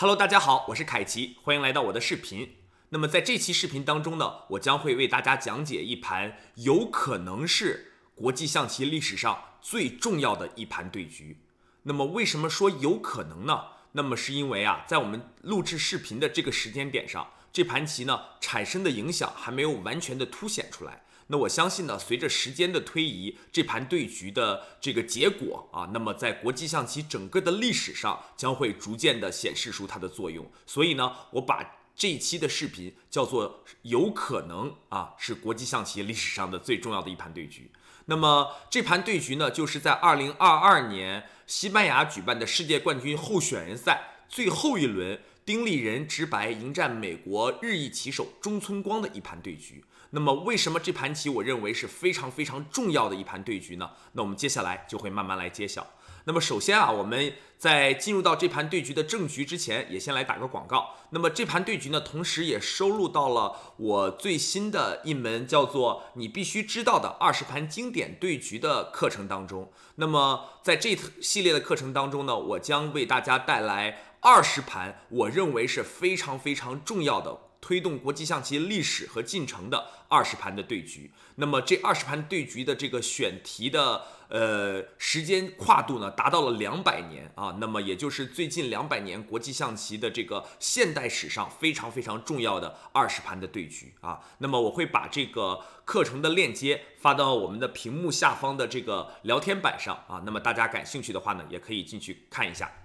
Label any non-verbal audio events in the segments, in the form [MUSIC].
Hello，大家好，我是凯奇，欢迎来到我的视频。那么，在这期视频当中呢，我将会为大家讲解一盘有可能是国际象棋历史上最重要的一盘对局。那么，为什么说有可能呢？那么，是因为啊，在我们录制视频的这个时间点上，这盘棋呢产生的影响还没有完全的凸显出来。那我相信呢，随着时间的推移，这盘对局的这个结果啊，那么在国际象棋整个的历史上，将会逐渐的显示出它的作用。所以呢，我把这一期的视频叫做有可能啊，是国际象棋历史上的最重要的一盘对局。那么这盘对局呢，就是在二零二二年西班牙举办的世界冠军候选人赛最后一轮，丁立人直白迎战美国日裔棋手中村光的一盘对局。那么为什么这盘棋我认为是非常非常重要的一盘对局呢？那我们接下来就会慢慢来揭晓。那么首先啊，我们在进入到这盘对局的正局之前，也先来打个广告。那么这盘对局呢，同时也收录到了我最新的一门叫做《你必须知道的二十盘经典对局》的课程当中。那么在这系列的课程当中呢，我将为大家带来二十盘我认为是非常非常重要的。推动国际象棋历史和进程的二十盘的对局，那么这二十盘对局的这个选题的呃时间跨度呢，达到了两百年啊，那么也就是最近两百年国际象棋的这个现代史上非常非常重要的二十盘的对局啊，那么我会把这个课程的链接发到我们的屏幕下方的这个聊天板上啊，那么大家感兴趣的话呢，也可以进去看一下。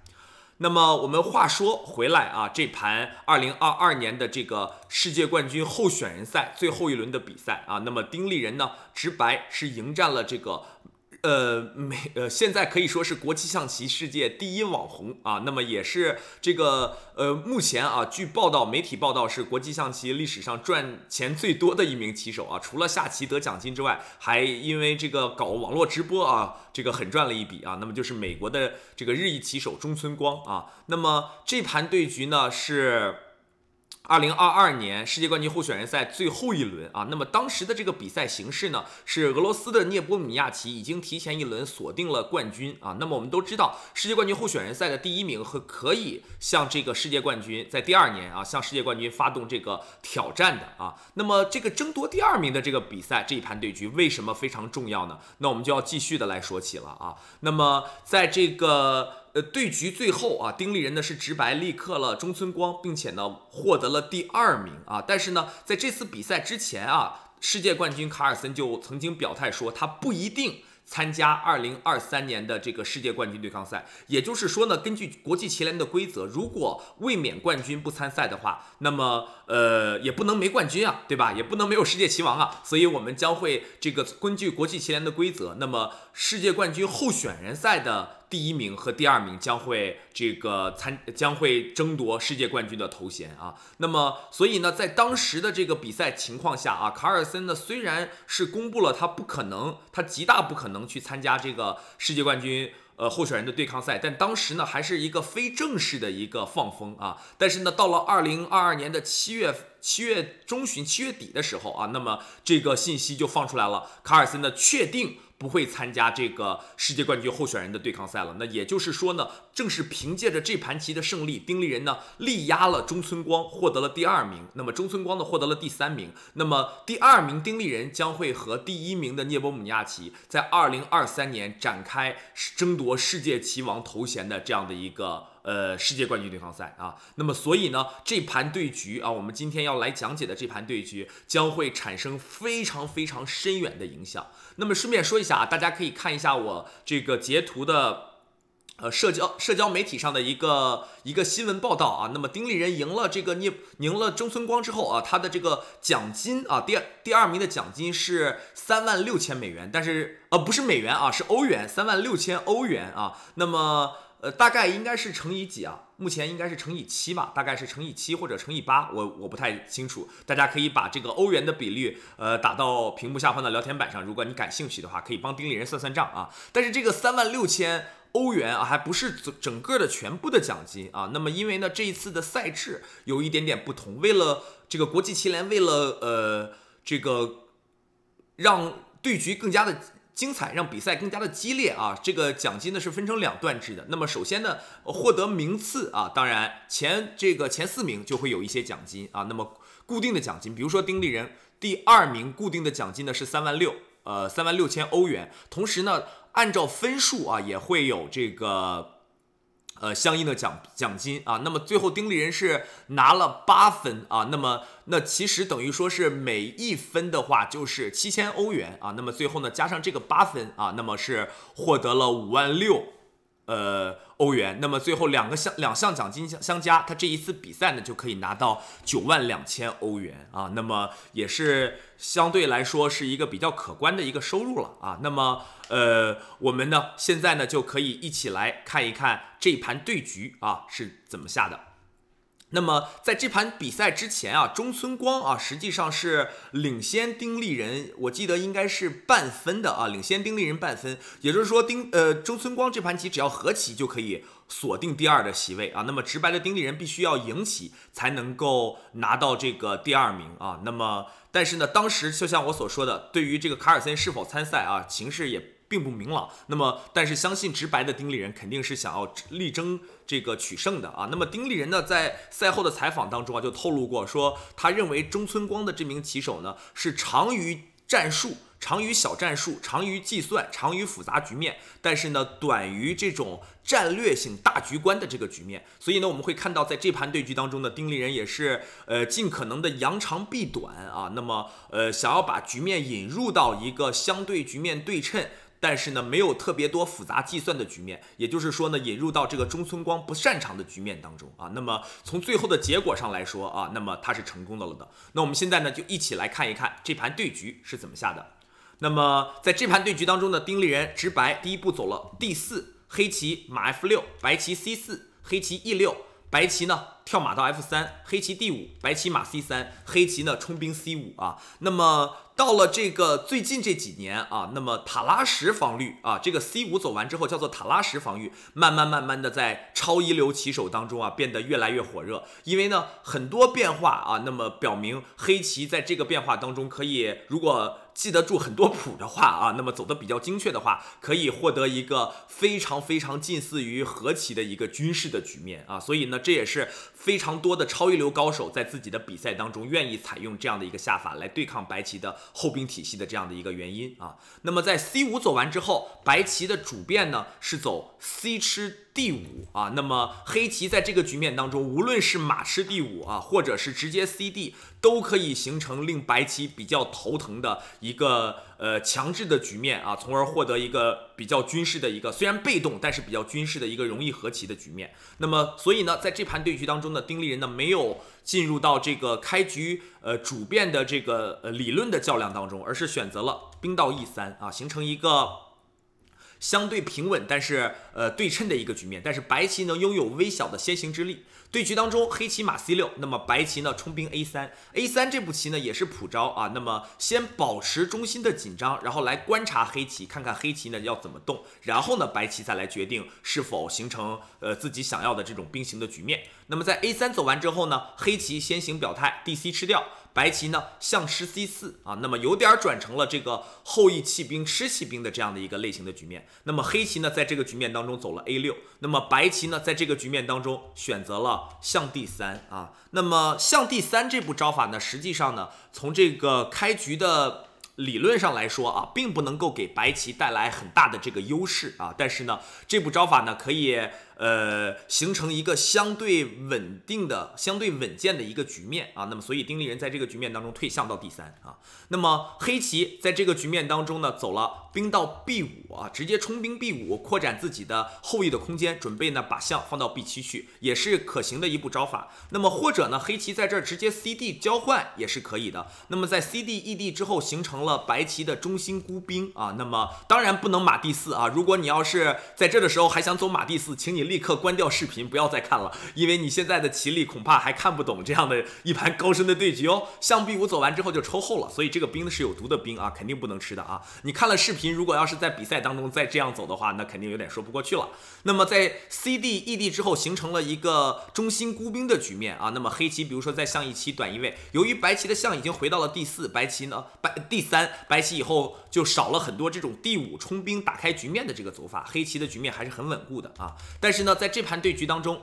那么我们话说回来啊，这盘二零二二年的这个世界冠军候选人赛最后一轮的比赛啊，那么丁立人呢，直白是迎战了这个。呃，美呃，现在可以说是国际象棋世界第一网红啊，那么也是这个呃，目前啊，据报道，媒体报道是国际象棋历史上赚钱最多的一名棋手啊，除了下棋得奖金之外，还因为这个搞网络直播啊，这个很赚了一笔啊，那么就是美国的这个日裔棋手中村光啊，那么这盘对局呢是。二零二二年世界冠军候选人赛最后一轮啊，那么当时的这个比赛形式呢，是俄罗斯的涅波米亚奇已经提前一轮锁定了冠军啊。那么我们都知道，世界冠军候选人赛的第一名和可以向这个世界冠军在第二年啊向世界冠军发动这个挑战的啊。那么这个争夺第二名的这个比赛这一盘对局为什么非常重要呢？那我们就要继续的来说起了啊。那么在这个。呃，对局最后啊，丁立人呢是直白力克了中村光，并且呢获得了第二名啊。但是呢，在这次比赛之前啊，世界冠军卡尔森就曾经表态说，他不一定参加2023年的这个世界冠军对抗赛。也就是说呢，根据国际棋联的规则，如果卫冕冠军不参赛的话，那么呃也不能没冠军啊，对吧？也不能没有世界棋王啊。所以，我们将会这个根据国际棋联的规则，那么世界冠军候选人赛的。第一名和第二名将会这个参将会争夺世界冠军的头衔啊。那么，所以呢，在当时的这个比赛情况下啊，卡尔森呢虽然是公布了他不可能，他极大不可能去参加这个世界冠军呃候选人的对抗赛，但当时呢还是一个非正式的一个放风啊。但是呢，到了二零二二年的七月七月中旬、七月底的时候啊，那么这个信息就放出来了，卡尔森的确定。不会参加这个世界冠军候选人的对抗赛了。那也就是说呢，正是凭借着这盘棋的胜利，丁立人呢力压了中村光，获得了第二名。那么中村光呢获得了第三名。那么第二名丁立人将会和第一名的涅波姆尼亚奇在二零二三年展开争夺世界棋王头衔的这样的一个。呃，世界冠军对抗赛啊，那么所以呢，这盘对局啊，我们今天要来讲解的这盘对局将会产生非常非常深远的影响。那么顺便说一下啊，大家可以看一下我这个截图的呃社交社交媒体上的一个一个新闻报道啊。那么丁立人赢了这个聂赢了中村光之后啊，他的这个奖金啊，第二第二名的奖金是三万六千美元，但是呃不是美元啊，是欧元，三万六千欧元啊。那么。呃，大概应该是乘以几啊？目前应该是乘以七嘛，大概是乘以七或者乘以八，我我不太清楚。大家可以把这个欧元的比率，呃，打到屏幕下方的聊天板上。如果你感兴趣的话，可以帮丁立人算算账啊。但是这个三万六千欧元啊，还不是整整个的全部的奖金啊。那么因为呢，这一次的赛制有一点点不同，为了这个国际棋联，为了呃，这个让对局更加的。精彩让比赛更加的激烈啊！这个奖金呢是分成两段制的。那么首先呢，获得名次啊，当然前这个前四名就会有一些奖金啊。那么固定的奖金，比如说丁立人第二名固定的奖金呢是三万六，呃，三万六千欧元。同时呢，按照分数啊也会有这个。呃，相应的奖奖金啊，那么最后丁立人是拿了八分啊，那么那其实等于说是每一分的话就是七千欧元啊，那么最后呢加上这个八分啊，那么是获得了五万六，呃。欧元，那么最后两个项两项奖金相相加，他这一次比赛呢就可以拿到九万两千欧元啊，那么也是相对来说是一个比较可观的一个收入了啊。那么呃，我们呢现在呢就可以一起来看一看这盘对局啊是怎么下的。那么在这盘比赛之前啊，中村光啊实际上是领先丁立人，我记得应该是半分的啊，领先丁立人半分。也就是说，丁呃中村光这盘棋只要和棋就可以锁定第二的席位啊。那么直白的丁立人必须要赢棋才能够拿到这个第二名啊。那么但是呢，当时就像我所说的，对于这个卡尔森是否参赛啊，形势也并不明朗。那么但是相信直白的丁立人肯定是想要力争。这个取胜的啊，那么丁立人呢，在赛后的采访当中啊，就透露过说，他认为中村光的这名棋手呢，是长于战术，长于小战术，长于计算，长于复杂局面，但是呢，短于这种战略性大局观的这个局面。所以呢，我们会看到，在这盘对局当中呢，丁立人也是呃尽可能的扬长避短啊，那么呃想要把局面引入到一个相对局面对称。但是呢，没有特别多复杂计算的局面，也就是说呢，引入到这个中村光不擅长的局面当中啊。那么从最后的结果上来说啊，那么他是成功的了的。那我们现在呢，就一起来看一看这盘对局是怎么下的。那么在这盘对局当中呢，丁立人直白，第一步走了第四黑棋马 f 六，白棋 c 四，黑棋 e 六。白棋呢跳马到 F 三，黑棋 D 五，白棋马 C 三，黑棋呢冲兵 C 五啊。那么到了这个最近这几年啊，那么塔拉什防御啊，这个 C 五走完之后叫做塔拉什防御，慢慢慢慢的在超一流棋手当中啊变得越来越火热，因为呢很多变化啊，那么表明黑棋在这个变化当中可以如果。记得住很多谱的话啊，[LAUGHS] 那么走的比较精确的话，可以获得一个非常非常近似于和棋的一个军事的局面啊，所以呢，这也是。非常多的超一流高手在自己的比赛当中愿意采用这样的一个下法来对抗白棋的后兵体系的这样的一个原因啊。那么在 c5 走完之后，白棋的主变呢是走 c 吃 d5 啊。那么黑棋在这个局面当中，无论是马吃 d5 啊，或者是直接 c d，都可以形成令白棋比较头疼的一个。呃，强制的局面啊，从而获得一个比较军事的一个，虽然被动，但是比较军事的一个容易和棋的局面。那么，所以呢，在这盘对局当中呢，丁立人呢没有进入到这个开局呃主变的这个呃理论的较量当中，而是选择了兵到 e 三啊，形成一个。相对平稳，但是呃对称的一个局面，但是白棋能拥有微小的先行之力。对局当中，黑棋马 c 六，那么白棋呢冲兵 a 三，a 三这步棋呢也是普招啊。那么先保持中心的紧张，然后来观察黑棋，看看黑棋呢要怎么动，然后呢白棋再来决定是否形成呃自己想要的这种兵形的局面。那么在 a 三走完之后呢，黑棋先行表态，d c 吃掉。白棋呢，象吃 c 四啊，那么有点转成了这个后羿弃兵吃弃兵的这样的一个类型的局面。那么黑棋呢，在这个局面当中走了 a 六，那么白棋呢，在这个局面当中选择了象 d 三啊。那么象 d 三这步招法呢，实际上呢，从这个开局的理论上来说啊，并不能够给白棋带来很大的这个优势啊。但是呢，这步招法呢，可以。呃，形成一个相对稳定的、相对稳健的一个局面啊。那么，所以丁立人在这个局面当中退象到第三啊。那么黑棋在这个局面当中呢，走了兵到 B 五啊，直接冲兵 B 五，扩展自己的后翼的空间，准备呢把象放到 B 七去，也是可行的一步招法。那么或者呢，黑棋在这儿直接 C D 交换也是可以的。那么在 C D E D 之后，形成了白棋的中心孤兵啊。那么当然不能马第四啊。如果你要是在这的时候还想走马第四，请你。立刻关掉视频，不要再看了，因为你现在的棋力恐怕还看不懂这样的一盘高深的对局哦。象 B 五走完之后就抽后了，所以这个兵呢是有毒的兵啊，肯定不能吃的啊。你看了视频，如果要是在比赛当中再这样走的话，那肯定有点说不过去了。那么在 C D E D 之后形成了一个中心孤兵的局面啊。那么黑棋比如说在象一棋短一位，由于白棋的象已经回到了第四，白棋呢白第三，白棋以后就少了很多这种第五冲兵打开局面的这个走法，黑棋的局面还是很稳固的啊，但是。是呢，在这盘对局当中，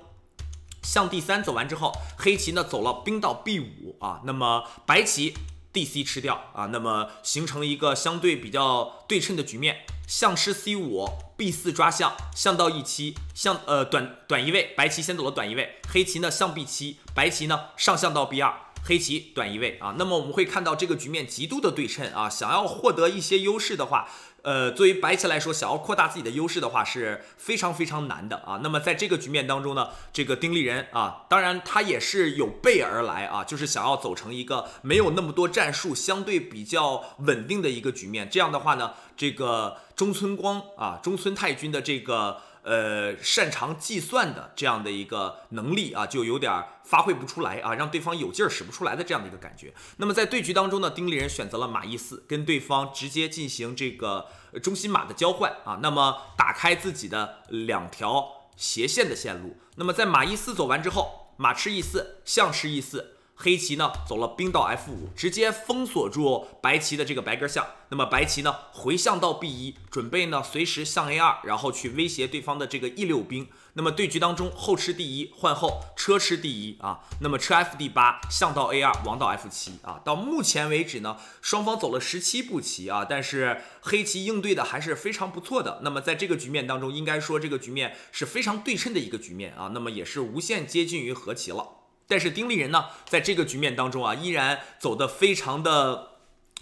象第三走完之后，黑棋呢走了兵到 B 五啊，那么白棋 D C 吃掉啊，那么形成一个相对比较对称的局面，象吃 C 五 B 四抓象，象到 E 七，象呃短短一位，白棋先走了短一位，黑棋呢象 B 七，白棋呢上象到 B 二，黑棋短一位啊，那么我们会看到这个局面极度的对称啊，想要获得一些优势的话。呃，作为白棋来说，想要扩大自己的优势的话是非常非常难的啊。那么在这个局面当中呢，这个丁立人啊，当然他也是有备而来啊，就是想要走成一个没有那么多战术、相对比较稳定的一个局面。这样的话呢，这个中村光啊，中村太君的这个。呃，擅长计算的这样的一个能力啊，就有点发挥不出来啊，让对方有劲儿使不出来的这样的一个感觉。那么在对局当中呢，丁立人选择了马 e 四，跟对方直接进行这个中心马的交换啊。那么打开自己的两条斜线的线路。那么在马 e 四走完之后，马吃 e 四，象吃 e 四，黑棋呢走了兵到 f5，直接封锁住白棋的这个白格象。那么白棋呢回象到 b1，准备呢随时象 a2，然后去威胁对方的这个 e 六兵。那么对局当中，后吃第一，换后车吃第一啊。那么车 f 第八，象到 a2，王到 f7 啊。到目前为止呢，双方走了十七步棋啊，但是黑棋应对的还是非常不错的。那么在这个局面当中，应该说这个局面是非常对称的一个局面啊。那么也是无限接近于和棋了。但是丁立人呢，在这个局面当中啊，依然走的非常的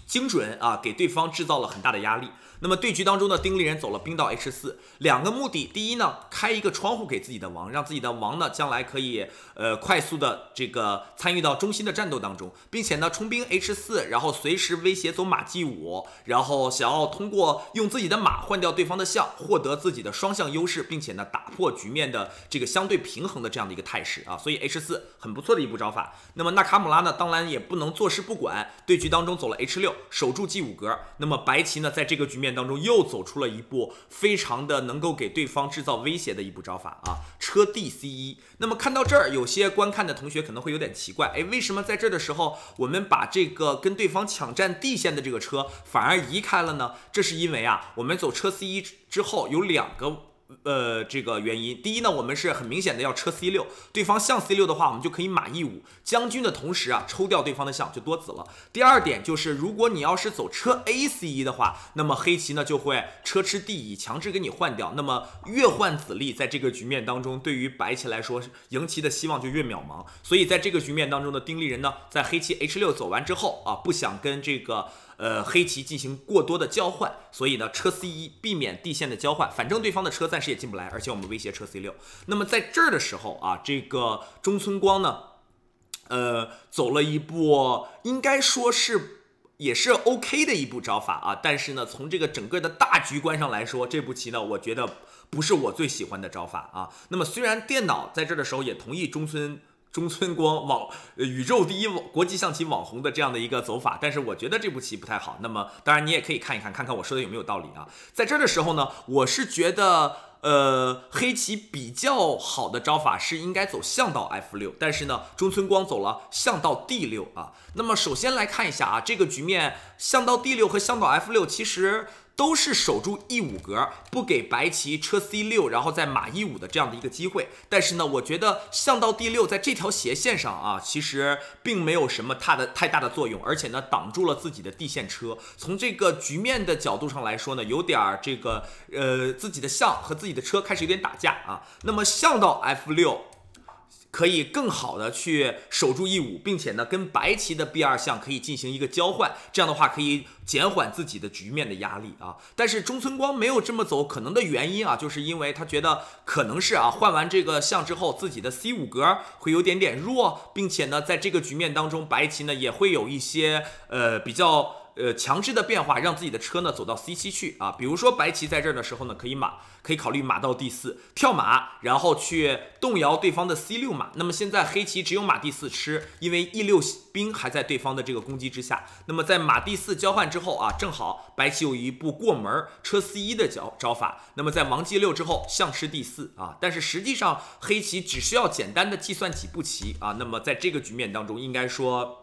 精准啊，给对方制造了很大的压力。那么对局当中呢，丁立人走了兵到 H 四，两个目的，第一呢，开一个窗户给自己的王，让自己的王呢将来可以呃快速的这个参与到中心的战斗当中，并且呢冲兵 H 四，然后随时威胁走马 G 五，然后想要通过用自己的马换掉对方的象，获得自己的双向优势，并且呢打破局面的这个相对平衡的这样的一个态势啊，所以 H 四很不错的一步招法。那么纳卡姆拉呢，当然也不能坐视不管，对局当中走了 H 六，守住 G 五格。那么白棋呢，在这个局面。当中又走出了一步非常的能够给对方制造威胁的一步招法啊，车 d c 一。那么看到这儿，有些观看的同学可能会有点奇怪，哎，为什么在这的时候，我们把这个跟对方抢占 d 线的这个车反而移开了呢？这是因为啊，我们走车 c 一之后有两个。呃，这个原因，第一呢，我们是很明显的要车 c 六，对方象 c 六的话，我们就可以马 e 五将军的同时啊，抽掉对方的象就多子了。第二点就是，如果你要是走车 a c 一的话，那么黑棋呢就会车吃 d 一，强制给你换掉。那么越换子力，在这个局面当中，对于白棋来说，赢棋的希望就越渺茫。所以在这个局面当中的丁立人呢，在黑棋 h 六走完之后啊，不想跟这个。呃，黑棋进行过多的交换，所以呢，车 c 一避免地线的交换，反正对方的车暂时也进不来，而且我们威胁车 c 六。那么在这儿的时候啊，这个中村光呢，呃，走了一步，应该说是也是 OK 的一步招法啊，但是呢，从这个整个的大局观上来说，这步棋呢，我觉得不是我最喜欢的招法啊。那么虽然电脑在这儿的时候也同意中村。中村光网宇宙第一网国际象棋网红的这样的一个走法，但是我觉得这步棋不太好。那么，当然你也可以看一看，看看我说的有没有道理啊。在这儿的时候呢，我是觉得，呃，黑棋比较好的招法是应该走象到 f 六，但是呢，中村光走了象到 d 六啊。那么，首先来看一下啊，这个局面象到 d 六和象到 f 六其实。都是守住 e 五格，不给白棋车 c 六，然后再马 e 五的这样的一个机会。但是呢，我觉得象到 d 六，在这条斜线上啊，其实并没有什么它的太大的作用，而且呢，挡住了自己的地线车。从这个局面的角度上来说呢，有点这个呃自己的象和自己的车开始有点打架啊。那么象到 f 六。可以更好的去守住 e 五，并且呢，跟白棋的 b 二象可以进行一个交换，这样的话可以减缓自己的局面的压力啊。但是中村光没有这么走，可能的原因啊，就是因为他觉得可能是啊，换完这个象之后，自己的 c 五格会有点点弱，并且呢，在这个局面当中，白棋呢也会有一些呃比较。呃，强制的变化让自己的车呢走到 c 七去啊，比如说白棋在这儿的时候呢，可以马，可以考虑马到 d 四跳马，然后去动摇对方的 c 六马。那么现在黑棋只有马 d 四吃，因为 e 六兵还在对方的这个攻击之下。那么在马 d 四交换之后啊，正好白棋有一步过门车 c 一的脚招法。那么在王 g 六之后象吃 d 四啊，但是实际上黑棋只需要简单的计算几步棋啊。那么在这个局面当中，应该说。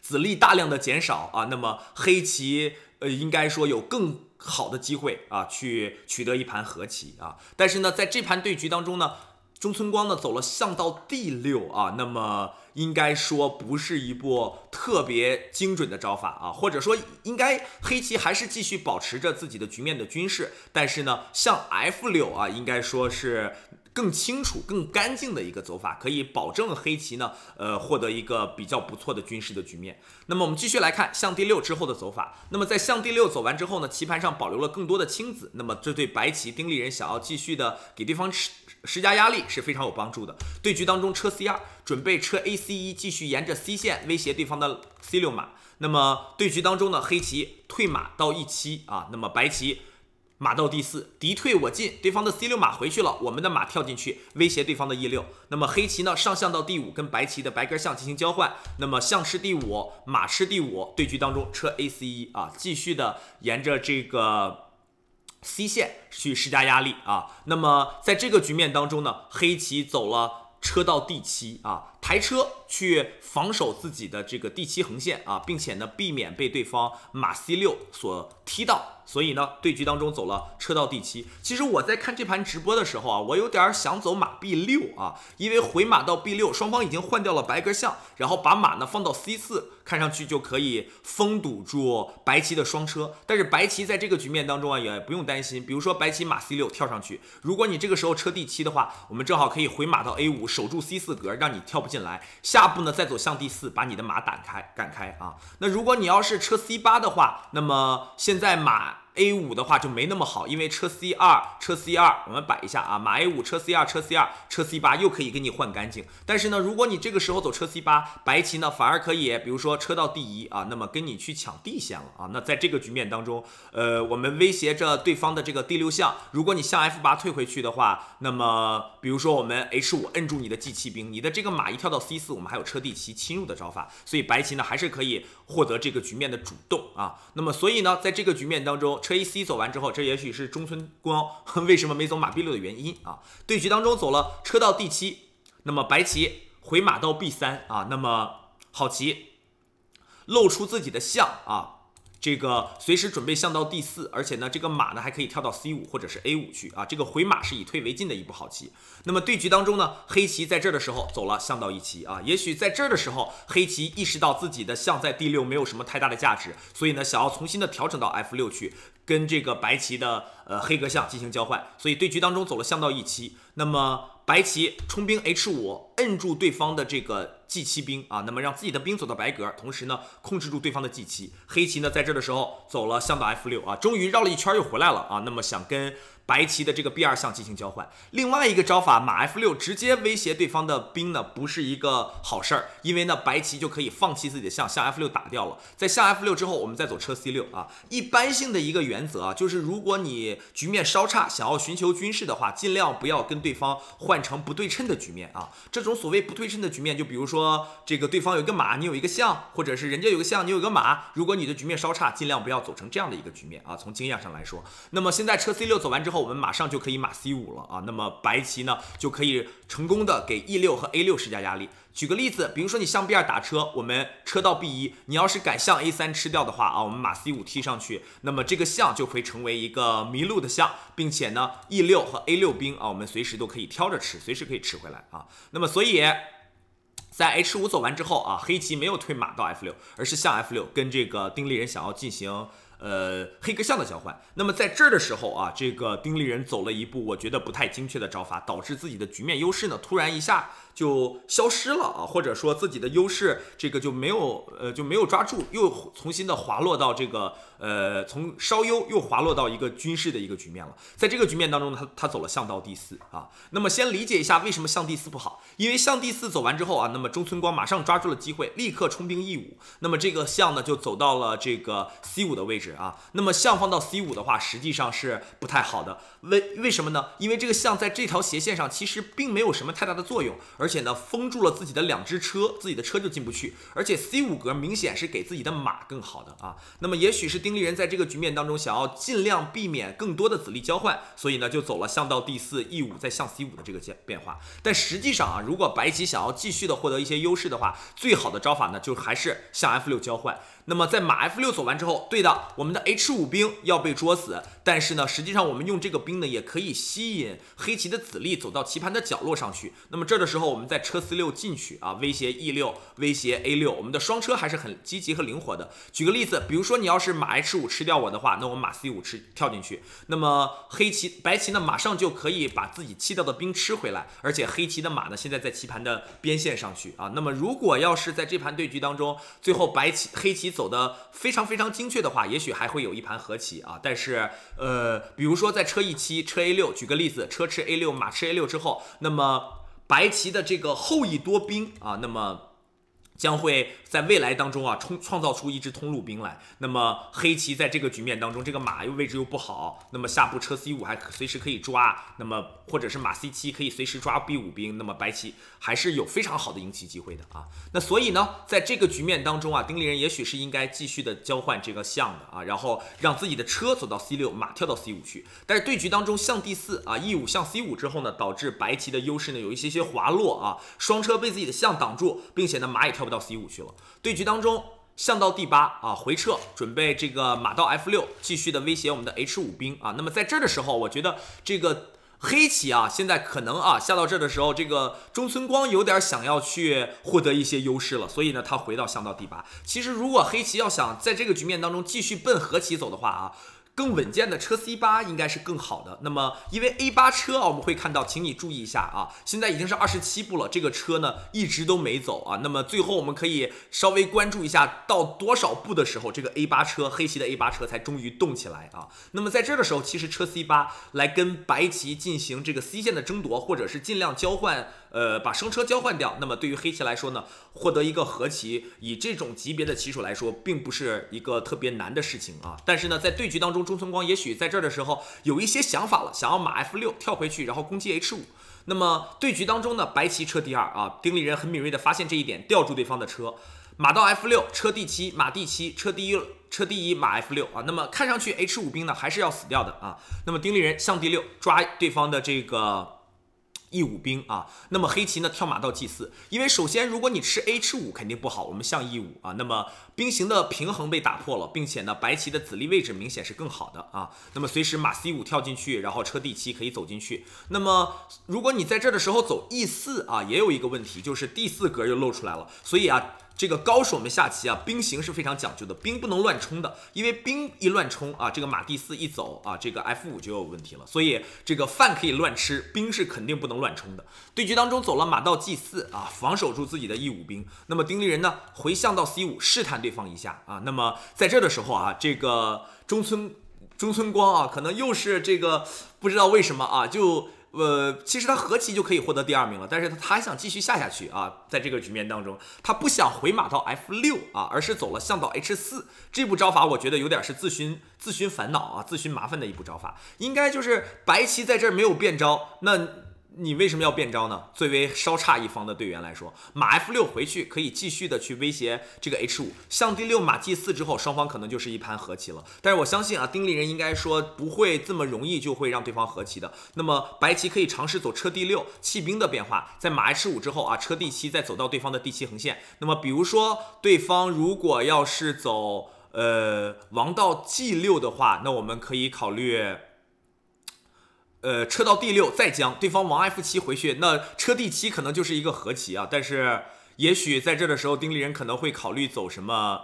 子力大量的减少啊，那么黑棋呃应该说有更好的机会啊，去取得一盘和棋啊。但是呢，在这盘对局当中呢，中村光呢走了象到 d 六啊，那么应该说不是一步特别精准的招法啊，或者说应该黑棋还是继续保持着自己的局面的军事，但是呢，象 f 六啊，应该说是。更清楚、更干净的一个走法，可以保证黑棋呢，呃，获得一个比较不错的军事的局面。那么我们继续来看象第六之后的走法。那么在象第六走完之后呢，棋盘上保留了更多的青子，那么这对白棋丁立人想要继续的给对方施施加压力是非常有帮助的。对局当中车 c 二准备车 a c 一继续沿着 c 线威胁对方的 c 六马。那么对局当中呢，黑棋退马到 e 七啊，那么白棋。马到第四，敌退我进，对方的 c 六马回去了，我们的马跳进去威胁对方的 e 六。那么黑棋呢，上象到第五，跟白棋的白格象进行交换。那么象吃第五，马吃第五，对局当中车 a c 一啊，继续的沿着这个 c 线去施加压力啊。那么在这个局面当中呢，黑棋走了车到第七啊。抬车去防守自己的这个第七横线啊，并且呢避免被对方马 c 六所踢到，所以呢对局当中走了车到第七。其实我在看这盘直播的时候啊，我有点想走马 b 六啊，因为回马到 b 六，双方已经换掉了白格象，然后把马呢放到 c 四，看上去就可以封堵住白棋的双车。但是白棋在这个局面当中啊也不用担心，比如说白棋马 c 六跳上去，如果你这个时候车第七的话，我们正好可以回马到 a 五，守住 c 四格，让你跳不。进来，下步呢再走象第四，把你的马挡开，赶开啊！那如果你要是车 c 八的话，那么现在马。A 五的话就没那么好，因为车 C 二、车 C 二，我们摆一下啊，马 A 五、车 C 二、车 C 二、车 C 八又可以给你换干净。但是呢，如果你这个时候走车 C 八，白棋呢反而可以，比如说车到第一啊，那么跟你去抢地线了啊。那在这个局面当中，呃，我们威胁着对方的这个第六象。如果你向 F 八退回去的话，那么比如说我们 H 五摁住你的 G 七兵，你的这个马一跳到 C 四，我们还有车地棋侵入的招法，所以白棋呢还是可以获得这个局面的主动啊。那么所以呢，在这个局面当中。车一 c 走完之后，这也许是中村光 [LAUGHS] 为什么没走马 b 六的原因啊。对局当中走了车到 d 七，那么白棋回马到 b 三啊，那么好棋，露出自己的象啊。这个随时准备象到第四，而且呢，这个马呢还可以跳到 c 五或者是 a 五去啊。这个回马是以退为进的一步好棋。那么对局当中呢，黑棋在这儿的时候走了象到一七啊。也许在这儿的时候，黑棋意识到自己的象在第六没有什么太大的价值，所以呢，想要重新的调整到 f 六去，跟这个白棋的呃黑格象进行交换。所以对局当中走了象到一七，那么白棋冲兵 h 五，摁住对方的这个。弃兵啊，那么让自己的兵走到白格，同时呢控制住对方的 g 棋。黑棋呢在这的时候走了，象到 F 六啊，终于绕了一圈又回来了啊，那么想跟。白棋的这个 B2 象进行交换，另外一个招法马 F6 直接威胁对方的兵呢，不是一个好事儿，因为呢，白棋就可以放弃自己的象，象 F6 打掉了。在象 F6 之后，我们再走车 C6 啊。一般性的一个原则啊，就是如果你局面稍差，想要寻求军事的话，尽量不要跟对方换成不对称的局面啊。这种所谓不对称的局面，就比如说这个对方有一个马，你有一个象，或者是人家有个象，你有个马。如果你的局面稍差，尽量不要走成这样的一个局面啊。从经验上来说，那么现在车 C6 走完之后。我们马上就可以马 c 五了啊，那么白棋呢就可以成功的给 e 六和 a 六施加压力。举个例子，比如说你象 b 二打车，我们车到 b 一，你要是敢象 a 三吃掉的话啊，我们马 c 五踢上去，那么这个象就会成为一个迷路的象，并且呢 e 六和 a 六兵啊，我们随时都可以挑着吃，随时可以吃回来啊。那么所以在 h 五走完之后啊，黑棋没有退马到 f 六，而是象 f 六跟这个丁立人想要进行。呃，黑格象的交换，那么在这儿的时候啊，这个丁立人走了一步，我觉得不太精确的招法，导致自己的局面优势呢，突然一下就消失了啊，或者说自己的优势这个就没有呃就没有抓住，又重新的滑落到这个呃从稍优又滑落到一个军事的一个局面了。在这个局面当中呢，他他走了象到第四啊，那么先理解一下为什么象第四不好，因为象第四走完之后啊，那么中村光马上抓住了机会，立刻冲兵 e 五，那么这个象呢就走到了这个 c 五的位置。啊，那么象放到 c5 的话，实际上是不太好的。为为什么呢？因为这个象在这条斜线上其实并没有什么太大的作用，而且呢，封住了自己的两只车，自己的车就进不去。而且 c5 格明显是给自己的马更好的啊。那么，也许是丁立人在这个局面当中想要尽量避免更多的子力交换，所以呢，就走了象到 D 四 e5 再向 c5 的这个变变化。但实际上啊，如果白棋想要继续的获得一些优势的话，最好的招法呢，就还是向 f6 交换。那么，在马 f6 走完之后，对的。我们的 H 五兵要被捉死，但是呢，实际上我们用这个兵呢，也可以吸引黑棋的子力走到棋盘的角落上去。那么这的时候，我们在车 C 六进去啊，威胁 E 六，威胁 A 六。我们的双车还是很积极和灵活的。举个例子，比如说你要是马 H 五吃掉我的话，那我马 C 五吃跳进去，那么黑棋白棋呢，马上就可以把自己弃掉的兵吃回来。而且黑棋的马呢，现在在棋盘的边线上去啊。那么如果要是在这盘对局当中，最后白棋黑棋走的非常非常精确的话，也许。还会有一盘和棋啊，但是呃，比如说在车一七、车 A 六，举个例子，车吃 A 六，马吃 A 六之后，那么白棋的这个后翼多兵啊，那么。将会在未来当中啊，冲创造出一支通路兵来。那么黑棋在这个局面当中，这个马又位置又不好，那么下步车 c 五还随时可以抓，那么或者是马 c 七可以随时抓 b 五兵。那么白棋还是有非常好的赢棋机会的啊。那所以呢，在这个局面当中啊，丁立人也许是应该继续的交换这个象的啊，然后让自己的车走到 c 六，马跳到 c 五去。但是对局当中象第四啊 e 五象 c 五之后呢，导致白棋的优势呢有一些些滑落啊，双车被自己的象挡住，并且呢马也跳。到 C 五去了，对局当中象到 D 八啊，回撤准备这个马到 F 六，继续的威胁我们的 H 五兵啊。那么在这儿的时候，我觉得这个黑棋啊，现在可能啊下到这儿的时候，这个中村光有点想要去获得一些优势了，所以呢，他回到象到 D 八。其实如果黑棋要想在这个局面当中继续奔和棋走的话啊。更稳健的车 C 八应该是更好的。那么，因为 A 八车啊，我们会看到，请你注意一下啊，现在已经是二十七步了，这个车呢一直都没走啊。那么最后我们可以稍微关注一下，到多少步的时候，这个 A 八车黑棋的 A 八车才终于动起来啊。那么在这的时候，其实车 C 八来跟白棋进行这个 C 线的争夺，或者是尽量交换。呃，把升车交换掉，那么对于黑棋来说呢，获得一个和棋，以这种级别的棋手来说，并不是一个特别难的事情啊。但是呢，在对局当中，中村光也许在这儿的时候有一些想法了，想要马 f 六跳回去，然后攻击 h 五。那么对局当中呢，白棋车第二啊，丁立人很敏锐的发现这一点，吊住对方的车，马到 f 六，车第七，马第七，车第一，车第一，马 f 六啊。那么看上去 h 五兵呢还是要死掉的啊。那么丁立人象第六抓对方的这个。义务兵啊，那么黑棋呢跳马到 G 四，因为首先如果你吃 H 五肯定不好，我们象义务啊，那么兵形的平衡被打破了，并且呢白棋的子力位置明显是更好的啊，那么随时马 C 五跳进去，然后车 D 七可以走进去，那么如果你在这儿的时候走 E 四啊，也有一个问题就是第四格又露出来了，所以啊。这个高手们下棋啊，兵形是非常讲究的，兵不能乱冲的，因为兵一乱冲啊，这个马第四一走啊，这个 f 五就有问题了。所以这个饭可以乱吃，兵是肯定不能乱冲的。对局当中走了马到 g 四啊，防守住自己的 e 五兵。那么丁立人呢，回象到 c 五试探对方一下啊。那么在这的时候啊，这个中村中村光啊，可能又是这个不知道为什么啊就。呃，其实他和棋就可以获得第二名了，但是他还想继续下下去啊，在这个局面当中，他不想回马到 f 六啊，而是走了象导 h 四这步招法，我觉得有点是自寻自寻烦恼啊，自寻麻烦的一步招法，应该就是白棋在这儿没有变招那。你为什么要变招呢？作为稍差一方的队员来说，马 f 六回去可以继续的去威胁这个 h 五，象 d 六马 g 四之后，双方可能就是一盘和棋了。但是我相信啊，丁立人应该说不会这么容易就会让对方和棋的。那么白棋可以尝试走车 d 六弃兵的变化，在马 h 五之后啊，车 d 七再走到对方的 d 七横线。那么比如说对方如果要是走呃王道 g 六的话，那我们可以考虑。呃，车到第六再将，对方王 f 七回去，那车第七可能就是一个和棋啊。但是也许在这的时候，丁立人可能会考虑走什么，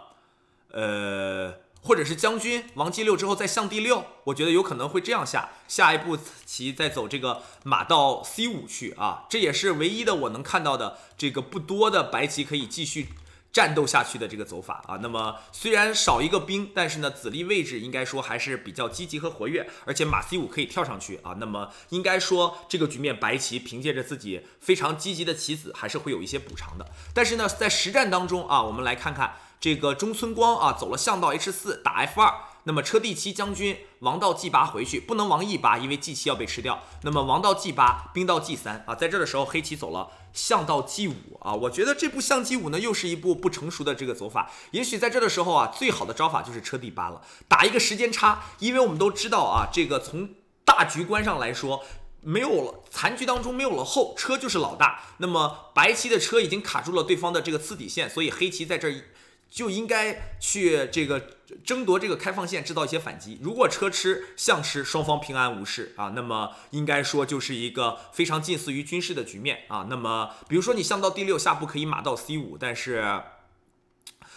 呃，或者是将军王 g 六之后再象第六，我觉得有可能会这样下。下一步棋再走这个马到 c 五去啊，这也是唯一的我能看到的这个不多的白棋可以继续。战斗下去的这个走法啊，那么虽然少一个兵，但是呢子力位置应该说还是比较积极和活跃，而且马 c 五可以跳上去啊，那么应该说这个局面白棋凭借着自己非常积极的棋子，还是会有一些补偿的。但是呢，在实战当中啊，我们来看看这个中村光啊走了象道 h 四打 f 二，那么车 d 七将军王道 g 八回去，不能王 e 八，因为 g 七要被吃掉，那么王道 g 八兵到 g 三啊，在这的时候黑棋走了。象到 G 五啊，我觉得这部象 g 五呢又是一部不成熟的这个走法，也许在这的时候啊，最好的招法就是车底八了，打一个时间差，因为我们都知道啊，这个从大局观上来说，没有了残局当中没有了后车就是老大，那么白棋的车已经卡住了对方的这个次底线，所以黑棋在这儿。就应该去这个争夺这个开放线，制造一些反击。如果车吃象吃，双方平安无事啊，那么应该说就是一个非常近似于军事的局面啊。那么，比如说你象到第六下步可以马到 c 五，但是。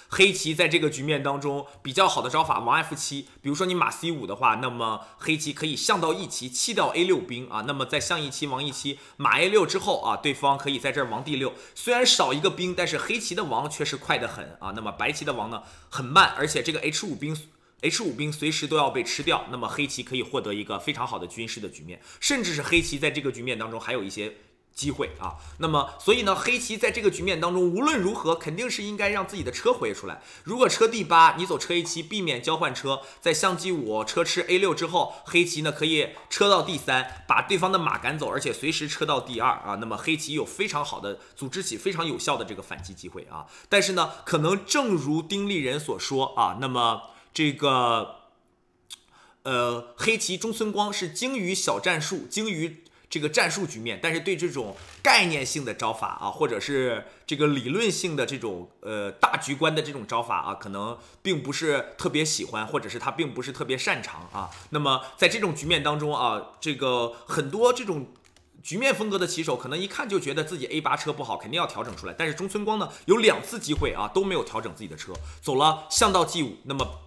黑棋在这个局面当中比较好的招法，王 f 七。比如说你马 c 五的话，那么黑棋可以象到一棋，弃掉 a 六兵啊。那么在象一七，王 e 七，马 a 六之后啊，对方可以在这儿王 d 六。虽然少一个兵，但是黑棋的王确实快得很啊。那么白棋的王呢很慢，而且这个 h 五兵，h 五兵随时都要被吃掉。那么黑棋可以获得一个非常好的军事的局面，甚至是黑棋在这个局面当中还有一些。机会啊，那么所以呢，黑棋在这个局面当中，无论如何肯定是应该让自己的车回出来。如果车第八，你走车一七，避免交换车，在象棋五车吃 A 六之后，黑棋呢可以车到第三，把对方的马赶走，而且随时车到第二啊。那么黑棋有非常好的组织起非常有效的这个反击机会啊。但是呢，可能正如丁立人所说啊，那么这个，呃，黑棋中村光是精于小战术，精于。这个战术局面，但是对这种概念性的招法啊，或者是这个理论性的这种呃大局观的这种招法啊，可能并不是特别喜欢，或者是他并不是特别擅长啊。那么在这种局面当中啊，这个很多这种局面风格的棋手可能一看就觉得自己 A 八车不好，肯定要调整出来。但是中村光呢，有两次机会啊都没有调整自己的车，走了向道 G 五，那么。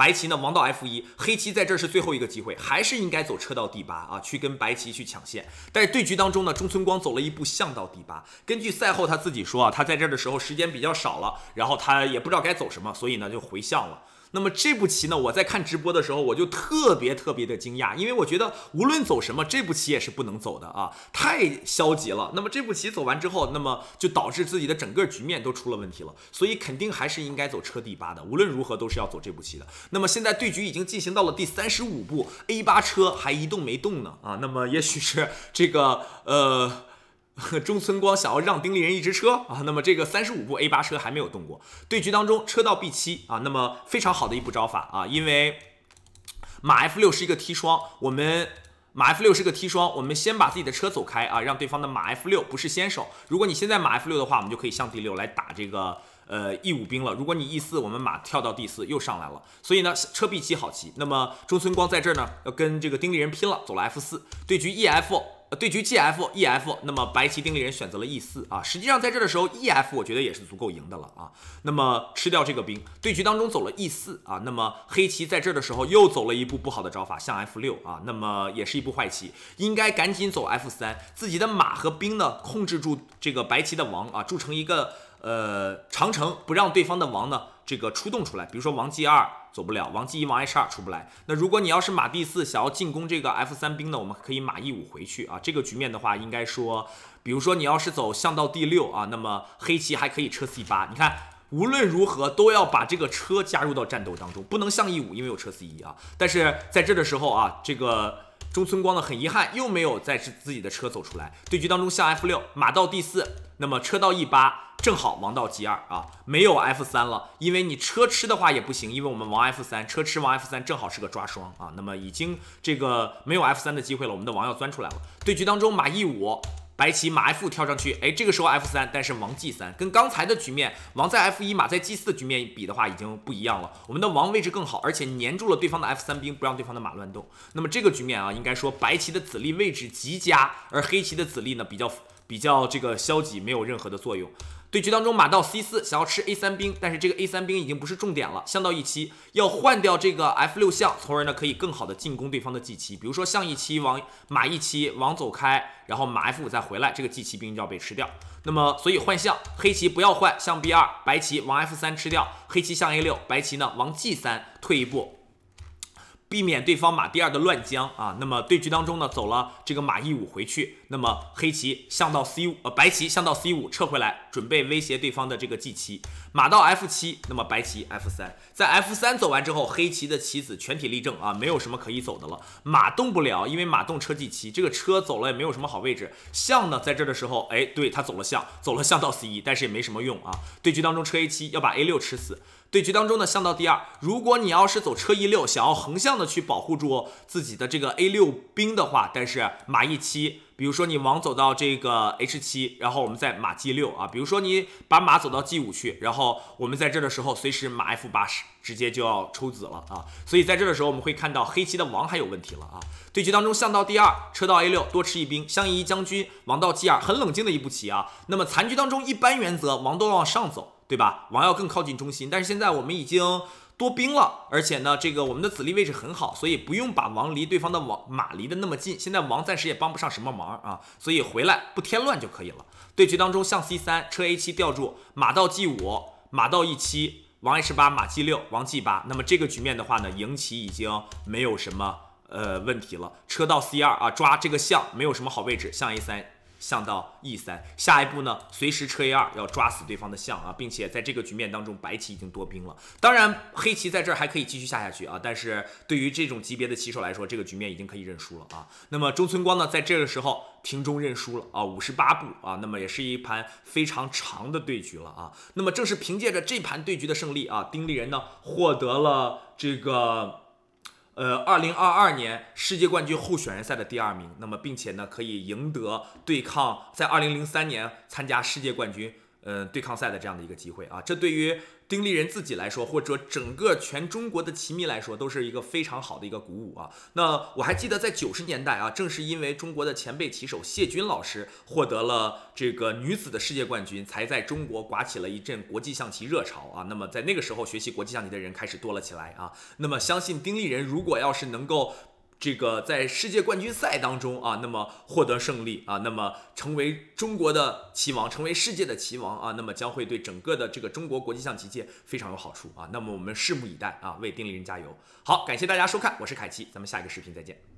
白棋呢，王道 F 一，黑棋在这是最后一个机会，还是应该走车到 d 八啊，去跟白棋去抢线。但是对局当中呢，中村光走了一步象到 d 八。根据赛后他自己说啊，他在这儿的时候时间比较少了，然后他也不知道该走什么，所以呢就回象了。那么这步棋呢？我在看直播的时候，我就特别特别的惊讶，因为我觉得无论走什么，这步棋也是不能走的啊，太消极了。那么这步棋走完之后，那么就导致自己的整个局面都出了问题了，所以肯定还是应该走车第八的。无论如何都是要走这步棋的。那么现在对局已经进行到了第三十五步，A 八车还一动没动呢啊。那么也许是这个呃。[LAUGHS] 中村光想要让丁立人一直车啊，那么这个三十五步 A 八车还没有动过。对局当中车到 B 七啊，那么非常好的一步招法啊，因为马 F 六是一个 T 双，我们马 F 六是个 T 双，我们先把自己的车走开啊，让对方的马 F 六不是先手。如果你现在马 F 六的话，我们就可以向 D 六来打这个呃 E 五兵了。如果你 E 四，我们马跳到 D 四又上来了。所以呢，车 B 七好棋。那么中村光在这儿呢要跟这个丁立人拼了，走了 F 四，对局 E F。对局 Gf e f，那么白棋定理人选择了 e 四啊，实际上在这的时候 e f 我觉得也是足够赢的了啊。那么吃掉这个兵，对局当中走了 e 四啊，那么黑棋在这的时候又走了一步不好的招法，像 f 六啊，那么也是一步坏棋，应该赶紧走 f 三，自己的马和兵呢控制住这个白棋的王啊，筑成一个呃长城，不让对方的王呢这个出动出来，比如说王 g 二。走不了，王记一王 H 二出不来。那如果你要是马第四想要进攻这个 F 三兵呢？我们可以马 E 五回去啊。这个局面的话，应该说，比如说你要是走向到第六啊，那么黑棋还可以车 C 八。你看，无论如何都要把这个车加入到战斗当中，不能象 E 五，因为有车 C 一啊。但是在这的时候啊，这个。中村光呢？很遗憾，又没有在自自己的车走出来。对局当中，像 f 六，马到 d 四，那么车到 e 八，正好王到 g 二啊，没有 f 三了，因为你车吃的话也不行，因为我们王 f 三，车吃王 f 三正好是个抓双啊，那么已经这个没有 f 三的机会了，我们的王要钻出来了。对局当中，马 e 五。白棋马 f 跳上去，哎，这个时候 f 三，但是王 g 三跟刚才的局面，王在 f 一，马在 g 四的局面比的话，已经不一样了。我们的王位置更好，而且粘住了对方的 f 三兵，不让对方的马乱动。那么这个局面啊，应该说白棋的子力位置极佳，而黑棋的子力呢，比较比较这个消极，没有任何的作用。对局当中，马到 c 四想要吃 a 三兵，但是这个 a 三兵已经不是重点了。象到 e 七要换掉这个 f 六象，从而呢可以更好的进攻对方的 g 七。比如说象 e 七王马 e 七王走开，然后马 f 五再回来，这个 g 七兵就要被吃掉。那么所以换象，黑棋不要换象 b 二，白棋王 f 三吃掉黑棋象 a 六，白棋呢王 g 三退一步，避免对方马第二的乱将啊。那么对局当中呢走了这个马 e 五回去。那么黑棋象到 c 五，呃，白棋象到 c 五，撤回来，准备威胁对方的这个 g 马到 f 七。那么白棋 f 三，在 f 三走完之后，黑棋的棋子全体立正啊，没有什么可以走的了，马动不了，因为马动车 g 马，这个车走了也没有什么好位置。象呢，在这的时候，哎，对，他走了象，走了象到 c 一，但是也没什么用啊。对局当中车 a 七要把 a 六吃死。对局当中呢，象到第二，如果你要是走车 e 六，想要横向的去保护住自己的这个 a 六兵的话，但是马 e 七。比如说你王走到这个 H 七，然后我们再马 G 六啊。比如说你把马走到 G 五去，然后我们在这的时候随时马 F 八十，直接就要抽子了啊。所以在这的时候，我们会看到黑棋的王还有问题了啊。对局当中象到第二，车到 A 六，多吃一兵，相宜将军，王到 G 二，很冷静的一步棋啊。那么残局当中一般原则，王都往上走，对吧？王要更靠近中心。但是现在我们已经。多兵了，而且呢，这个我们的子力位置很好，所以不用把王离对方的王马离的那么近。现在王暂时也帮不上什么忙啊，所以回来不添乱就可以了。对局当中，象 c 三，车 a 七吊住，马到 g 五，马到 e 七，王 h 八，马 g 六，王 g 八。那么这个局面的话呢，赢棋已经没有什么呃问题了。车到 c 二啊，抓这个象没有什么好位置，象 a 三。象到 e 三，下一步呢？随时车 a 二要抓死对方的象啊，并且在这个局面当中，白棋已经多兵了。当然，黑棋在这儿还可以继续下下去啊，但是对于这种级别的棋手来说，这个局面已经可以认输了啊。那么中村光呢，在这个时候停中认输了啊，五十八步啊，那么也是一盘非常长的对局了啊。那么正是凭借着这盘对局的胜利啊，丁立人呢获得了这个。呃，二零二二年世界冠军候选人赛的第二名，那么，并且呢，可以赢得对抗，在二零零三年参加世界冠军。呃，对抗赛的这样的一个机会啊，这对于丁立人自己来说，或者整个全中国的棋迷来说，都是一个非常好的一个鼓舞啊。那我还记得在九十年代啊，正是因为中国的前辈棋手谢军老师获得了这个女子的世界冠军，才在中国刮起了一阵国际象棋热潮啊。那么在那个时候，学习国际象棋的人开始多了起来啊。那么相信丁立人如果要是能够。这个在世界冠军赛当中啊，那么获得胜利啊，那么成为中国的棋王，成为世界的棋王啊，那么将会对整个的这个中国国际象棋界非常有好处啊。那么我们拭目以待啊，为丁立人加油！好，感谢大家收看，我是凯奇，咱们下一个视频再见。